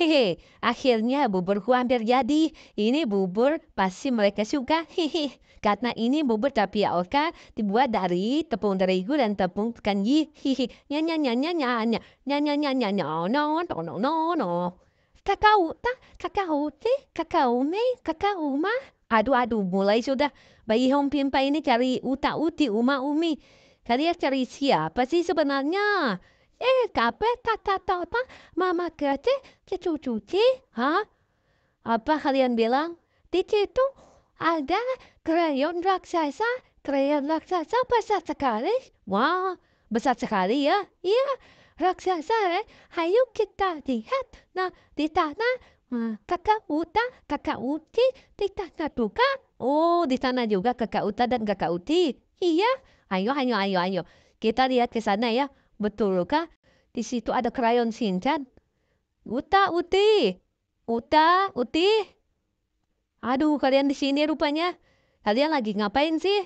hehe akhirnya bubur hampir jadi ini bubur pasti mereka suka hehe karena ini bubur tapioka dibuat dari tepung terigu dan tepung kanji hehe nya nya nya nya nya nya nya no no no no no kakau kakao ta kakao te kakao me kakao ma aduh aduh mulai sudah bayi Hong pimpa ini cari uta uti uma umi kalian cari siapa sih sebenarnya Eh Eikä apa? mama kece cuci, ha? Apa kalian bilang? Di situ ada krayon raksasa, krayon raksasa besar sekali. Wah, besar sekali ya. Iya, raksasa eh. Ayo kita lihat. Nah, di sana, kakak Uta, kakak Uti, di sana juga. Oh, di sana juga kakak Uta dan kakak Uti. Iya, ayo, ayo, ayo, ayo. Kita lihat ke sana ya. Betul, Betulkah di situ ada krayon sinchan. Uta, Uti. Uta, Uti. Aduh, kalian di sini rupanya. Kalian lagi ngapain sih?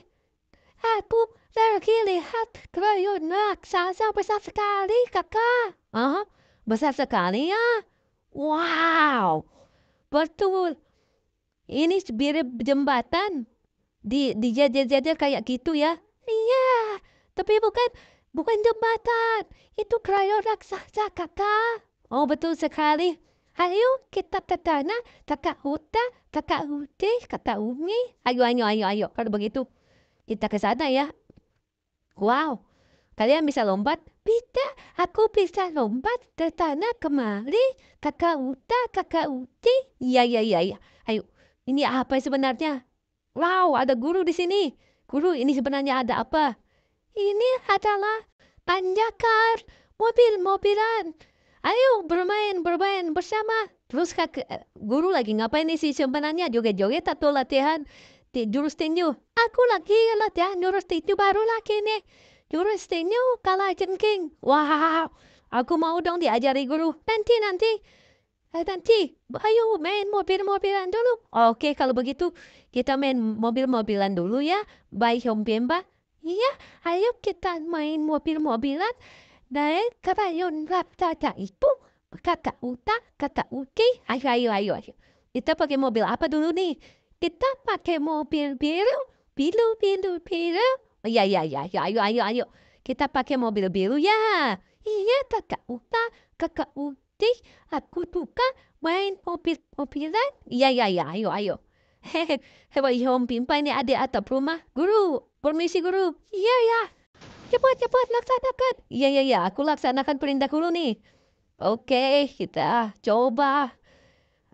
Aku lagi lihat krayon raksasa besar sekali, kakak. Aha, besar sekali ya? Wow, betul. Ini mirip jembatan. Di, dijajar-jajar kayak gitu ya. Iya, tapi bukan Bukan jembatan. Itu krayon raksasa, kakak. Oh, betul sekali. Ayo kita ke tanah, kakak huta, kakak huti, kata Umi. Ayo, ayo, ayo, ayo. Kalau begitu, kita ke sana ya. Wow, kalian bisa lompat? Bisa, aku bisa lompat ke tanah kemari. Kakak huta, kakak huti. Iya, iya, iya, iya. Ayo, ini apa sebenarnya? Wow, ada guru di sini. Guru, ini sebenarnya ada apa? ini adalah tanjakar mobil-mobilan. Ayo bermain, bermain bersama. Terus kak, eh, guru lagi ngapain nih si simpanannya? Joget-joget atau latihan di jurus tinju? Aku lagi latihan jurus tinju baru lagi nih. Jurus tinju kalah jengking. Wow, aku mau dong diajari guru. Nanti, nanti. Eh, nanti, ayo main mobil-mobilan dulu. Oke, kalau begitu kita main mobil-mobilan dulu ya. Bye, Hyun Bimba. Iya, ayo kita main mobil-mobilan dari krayon Raftata itu. Kata Uta, kata Uki, ayo, ayo, ayo, ayo. Kita pakai mobil apa dulu nih? Kita pakai mobil biru, biru, biru, biru. Oh, ya, ya, ya, ayo, iya, ayo, ayo, ayo. Kita pakai mobil biru ya. Iya, kakak Uta, kakak Uti, aku tukar main mobil-mobilan. Iya, iya ya, ayo, ayo. Hehe, hewa ihom pimpay ni ade at rumah? Guru, permisi guru. Iya, iya. Cepat, cepat, laksanakan. Iya, iya, iya. Aku laksanakan perintah guru nih. Oke, kita coba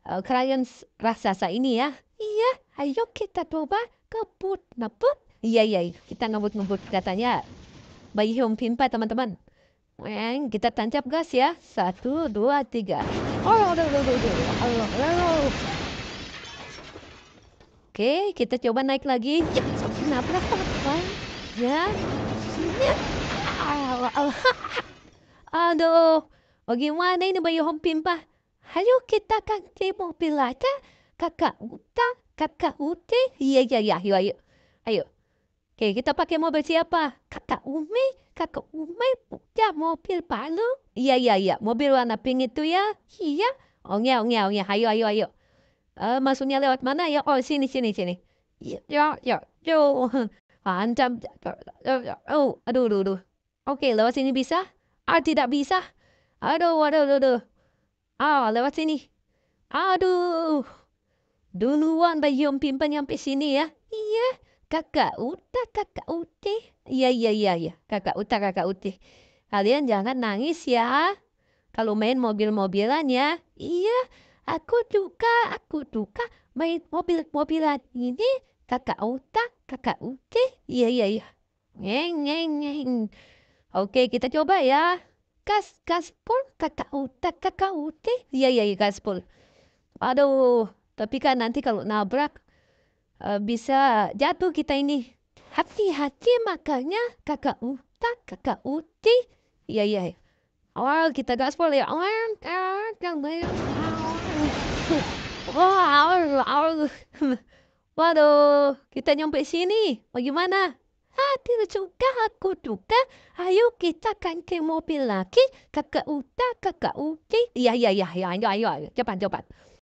uh, krayon raksasa ini ya. Iya, ayo kita coba kebut ngebut. Iya, iya, kita ngebut-ngebut katanya. Bayi home pimpay teman-teman. Weng, kita tancap gas ya. Satu, dua, tiga. Oh, aduh, aduh, aduh, aduh. Allah, Oke, kita coba naik lagi. Ya, kenapa teman Ya. Aduh, bagaimana ini bayi hompimpa? Ayo kita kaki mobil aja. kakak uta, kakak ute. Iya, iya, iya, ayo, ayo. Ayo. Oke, kita pakai mobil siapa? Kakak Umi, kakak Umi punya mobil baru. Iya, iya, iya, mobil warna pink itu ya. Iya. Ongya, ongya, ongya, ayo, ayo, ayo. "Eee, masuknya lewat mana ya? Oh, sini sini sini. Ya, ya, yo. Ancam. Oh, aduh, aduh, aduh. Oke, lewat sini bisa? Ah, tidak bisa. Aduh, aduh, aduh, aduh. Ah, lewat sini. Aduh. Duluan bayi yang pimpin sampai sini ya. Iya, kakak Uta, kakak Uti. Iya, iya, iya, iya. Kakak Uta, kakak Uti. Kalian jangan nangis ya. Kalau main mobil-mobilan ya. Iya. aku suka, aku suka main mobil-mobilan ini. Kakak otak, kakak utih. Ya, ya, ya. Neng, neng, neng. Okey, kita cuba ya. Kas, kaspol, kakak otak, kakak utih. Ya, ya, ya, kaspol. Aduh, tapi kan nanti kalau nabrak, uh, bisa jatuh kita ini. Hati-hati makanya kakak utak, kakak utih. Ya, ya, ya. Oh, kita gaspol ya. Oh, kakak, kakak, kakak. Waduh, kita nyampe sini. Bagaimana? Ah, tidak juga aku duka. Ayo kita kan ke mobil lagi. Kakak Uta, kakak Uki. Iya, iya, iya, iya, ayo, iya, iya. ayo. Cepat, cepat.